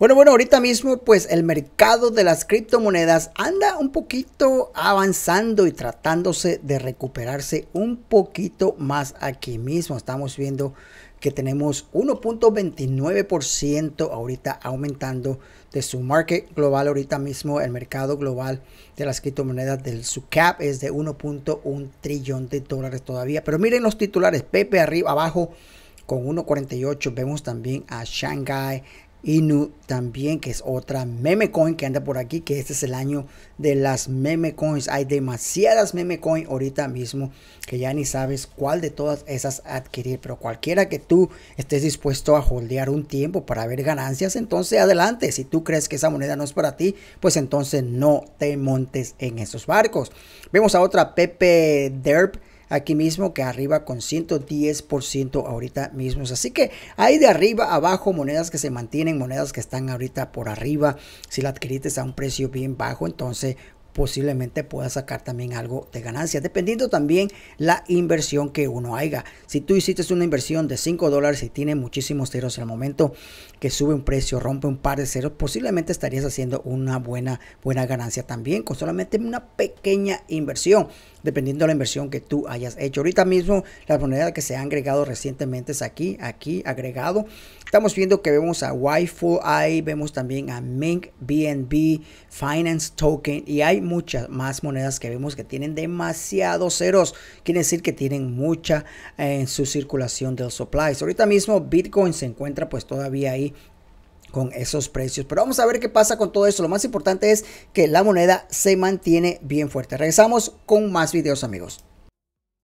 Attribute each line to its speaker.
Speaker 1: Bueno, bueno, ahorita mismo pues el mercado de las criptomonedas anda un poquito avanzando y tratándose de recuperarse un poquito más aquí mismo. Estamos viendo que tenemos 1.29% ahorita aumentando de su market global ahorita mismo el mercado global de las criptomonedas del su cap es de 1.1 trillón de dólares todavía pero miren los titulares Pepe arriba abajo con 1.48 vemos también a Shanghai Inu también, que es otra meme coin que anda por aquí, que este es el año de las meme coins. Hay demasiadas meme coin ahorita mismo que ya ni sabes cuál de todas esas adquirir. Pero cualquiera que tú estés dispuesto a holdear un tiempo para ver ganancias, entonces adelante. Si tú crees que esa moneda no es para ti, pues entonces no te montes en esos barcos. Vemos a otra Pepe Derp aquí mismo que arriba con 110% ahorita mismos. Así que hay de arriba abajo monedas que se mantienen, monedas que están ahorita por arriba. Si la adquiriste a un precio bien bajo, entonces posiblemente pueda sacar también algo de ganancia, dependiendo también la inversión que uno haga. Si tú hiciste una inversión de 5 dólares y tiene muchísimos ceros el momento que sube un precio, rompe un par de ceros, posiblemente estarías haciendo una buena, buena ganancia también con solamente una pequeña inversión dependiendo de la inversión que tú hayas hecho. Ahorita mismo las monedas que se han agregado recientemente es aquí, aquí agregado. Estamos viendo que vemos a WIFI vemos también a Mink, BNB, Finance Token y hay muchas más monedas que vemos que tienen demasiados ceros. Quiere decir que tienen mucha eh, en su circulación del supply. ahorita mismo Bitcoin se encuentra pues todavía ahí con esos precios. Pero vamos a ver qué pasa con todo eso. Lo más importante es que la moneda se mantiene bien fuerte. Regresamos con más videos amigos.